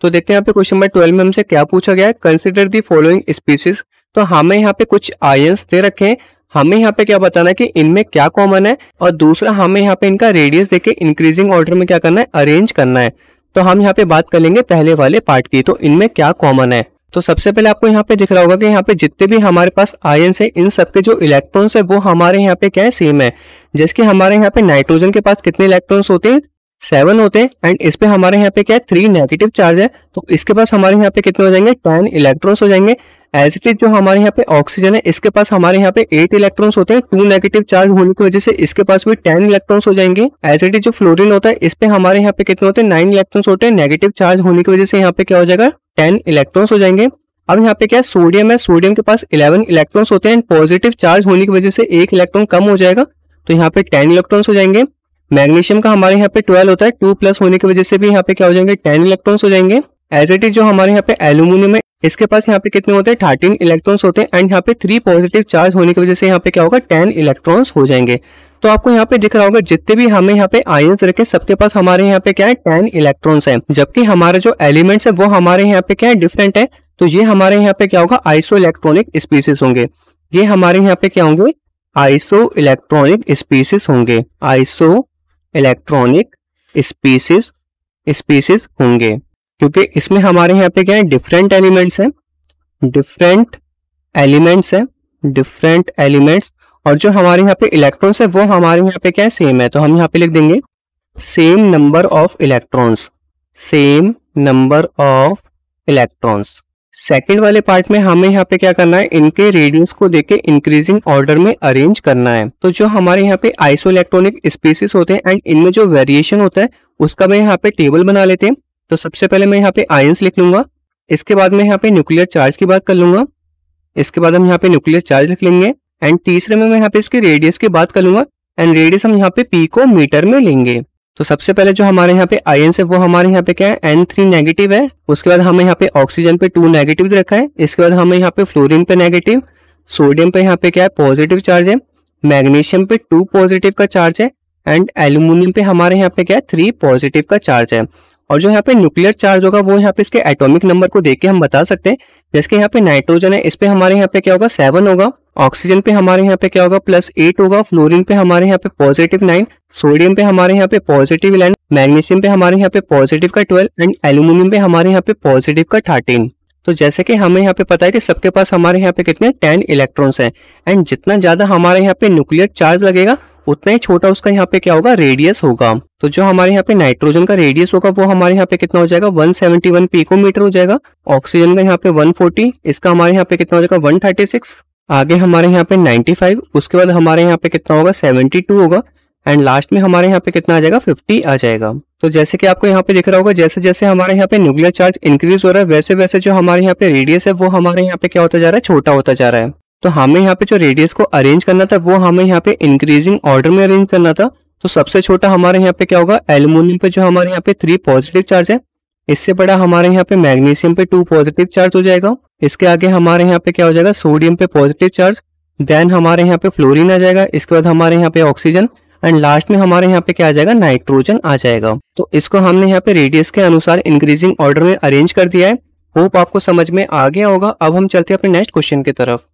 तो देखते हैं यहाँ पे क्वेश्चन नंबर ट्वेल्व में हमसे क्या पूछा गया है कंसिडर दी फॉलोइंग स्पीसीज तो हमें यहाँ पे कुछ आयंस दे रखे हैं हमें यहाँ पे क्या बताना है कि इनमें क्या कॉमन है और दूसरा हमें यहाँ पे इनका रेडियस देखे इंक्रीजिंग ऑर्डर में क्या करना है अरेंज करना है तो हम यहाँ पे बात कर लेंगे पहले वाले पार्ट की तो इनमें क्या कॉमन है तो सबसे पहले आपको यहाँ पे दिख रहा होगा कि यहाँ पे जितने भी हमारे पास आयन्स है इन सबके जो इलेक्ट्रॉन्स है वो हमारे यहाँ पे क्या है सेम है जिसके हमारे यहाँ पे नाइट्रोजन के पास कितने इलेक्ट्रॉन्स होते हैं सेवन होते हैं एंड इस पे हमारे यहाँ पे क्या है थ्री नेगेटिव चार्ज है तो इसके पास हमारे यहाँ पे कितने हो जाएंगे टेन इलेक्ट्रॉन्स हो जाएंगे एज इट इज जो हमारे यहाँ पे ऑक्सीजन है इसके पास हमारे यहाँ पे एट इलेक्ट्रॉन्स होते हैं टू नेगेटिव चार्ज होने की वजह से इसके पास भी टेन इलेक्ट्रॉन्स हो जाएंगे एज इट इज जो फ्लोरिन होता है इस पे हमारे यहाँ पे कितने होते हैं नाइन इलेक्ट्रॉन्स होते हैं नेगेटिव चार्ज होने की वजह से यहाँ पे क्या हो जाएगा टेन इलेक्ट्रॉन्स हो जाएंगे अब यहाँ पे क्या है सोडियम है सोडियम के पास इलेवन इलेक्ट्रॉन्स होते हैं पॉजिटिव चार्ज होने की वजह से एक इलेक्ट्रॉन कम हो जाएगा तो यहाँ पे टेन इलेक्ट्रॉन्स हो जाएंगे मैग्नीशियम का हमारे यहाँ पे ट्वेल्व होता है टू प्लस होने की वजह से भी यहाँ पे क्या हो जाएंगे टेन इलेक्ट्रॉन्स हो जाएंगे एज इट इज जो हमारे यहाँ पे एल्यूमिनियम है इसके पास यहाँ पे कितने होते हैं थर्टीन इलेक्ट्रॉन्स होते हैं एंड यहाँ पे थ्री पॉजिटिव चार्ज होने की वजह से यहाँ पे क्या होगा टेन इलेक्ट्रॉन्स हो जाएंगे तो आपको यहाँ पे दिख रहा होगा जितने भी हमें यहाँ पे आयन्स रखे सबके पास हमारे यहाँ पे क्या है टेन इलेक्ट्रॉन्स है जबकि हमारे जो एलिमेंट्स है वो हमारे यहाँ पे क्या है डिफरेंट है तो ये हमारे यहाँ पे क्या होगा आइसो इलेक्ट्रॉनिक स्पीसीज होंगे ये हमारे यहाँ पे क्या होंगे आइसो इलेक्ट्रॉनिक स्पीसीज होंगे आइसो इलेक्ट्रॉनिक स्पीसीज स्पीसीज होंगे क्योंकि इसमें हमारे यहाँ पे क्या है डिफरेंट एलिमेंट्स हैं डिफरेंट एलिमेंट्स हैं डिफरेंट एलिमेंट्स और जो हमारे यहाँ पे इलेक्ट्रॉन्स है वो हमारे यहाँ पे क्या है सेम है तो हम यहाँ पे लिख देंगे same number of electrons same number of electrons second वाले पार्ट में हमें यहाँ पे क्या करना है इनके रेडियस को देके इंक्रीजिंग ऑर्डर में अरेंज करना है तो जो हमारे यहाँ पे आइसो इलेक्ट्रॉनिक स्पीसीज होते हैं एंड इनमें जो वेरिएशन होता है उसका मैं यहाँ पे टेबल बना लेते हैं तो सबसे पहले मैं यहाँ पे आयंस लिख लूंगा इसके बाद में यहाँ पे न्यूक्लियर चार्ज की बात कर लूंगा इसके बाद हम यहाँ पे न्यूक्लियर चार्ज लिख लेंगे एंड तीसरे में मैं यहाँ पे इसके रेडियस की बात कर लूंगा एंड रेडियस हम यहाँ पे पी को मीटर में लेंगे तो सबसे पहले जो हमारे यहाँ पे आयन है वो हमारे यहाँ पे क्या है एन थ्री नेगेटिव है उसके बाद हमें यहाँ पे ऑक्सीजन पे टू नेगेटिव रखा है इसके बाद हमें यहाँ पे फ्लोरिन पे नेगेटिव सोडियम पे यहाँ पे क्या है पॉजिटिव चार्ज है मैग्नीशियम पे टू पॉजिटिव का चार्ज है एंड एल्यूमिनियम पे हमारे यहाँ पे क्या है थ्री पॉजिटिव का चार्ज है और जो यहाँ पे न्यूक्लियर चार्ज होगा वो यहाँ पे इसके एटॉमिक नंबर को देख के हम बता सकते हैं जैसे यहाँ पे नाइट्रोजन है इस पे हमारे यहाँ पे क्या होगा सेवन होगा ऑक्सीजन पे हमारे यहाँ पे क्या होगा प्लस एट होगा फ्लोरीन पे हमारे यहाँ पे पॉजिटिव नाइन सोडियम पे हमारे यहाँ पे पॉजिटिव इलेवन मैग्नीशियम पे हमारे यहाँ पे पॉजिटिव का ट्वेल्व एंड एल्यूमिनियम पे हमारे यहाँ पे पॉजिटिव का थर्टीन तो जैसे कि हमें यहाँ पे पता है कि सबके पास हमारे यहाँ पे कितने टेन इलेक्ट्रॉन्स हैं एंड जितना ज्यादा हमारे यहाँ पे न्यूक्लियर चार्ज लगेगा उतना ही छोटा उसका यहाँ पे क्या होगा रेडियस होगा तो जो हमारे यहाँ पे नाइट्रोजन का रेडियस होगा वो हमारे यहाँ पे कितना हो जाएगा 171 पीकोमीटर हो जाएगा ऑक्सीजन का यहाँ पे 140 इसका हमारे यहाँ पे कितना हो जाएगा 136 आगे हमारे यहाँ पे 95 उसके बाद हमारे यहाँ पे कितना होगा 72 होगा एंड लास्ट में हमारे यहाँ पे कितना आ जाएगा 50 आ जाएगा तो जैसे कि आपको यहाँ पे दिख रहा होगा जैसे जैसे हमारे यहाँ पे न्यूक्लियर चार्ज इंक्रीज हो रहा है वैसे वैसे जो हमारे यहाँ पे रेडियस है वो हमारे यहाँ पे क्या होता जा रहा है छोटा होता जा रहा है तो हमें यहाँ पे जो रेडियस को अरेंज करना था वो हमें यहाँ पे इंक्रीजिंग ऑर्डर में अरेंज करना था तो सबसे छोटा हमारे यहाँ पे क्या होगा एल्यूमिनियम पे जो हमारे यहाँ पे थ्री पॉजिटिव चार्ज है इससे बड़ा हमारे यहाँ पे मैग्नीशियम पे टू पॉजिटिव चार्ज हो जाएगा इसके आगे हमारे यहाँ पे क्या हो जाएगा सोडियम पे पॉजिटिव चार्ज देन हमारे यहाँ पे फ्लोरिन आ जाएगा इसके बाद हमारे यहाँ पे ऑक्सीजन एंड लास्ट में हमारे यहाँ पे क्या आ जाएगा नाइट्रोजन आ जाएगा तो इसको हमने यहाँ पे रेडियस के अनुसार इंक्रीजिंग ऑर्डर में अरेंज कर दिया है होप आपको समझ में आ गया होगा अब हम चलते हैं अपने नेक्स्ट क्वेश्चन की तरफ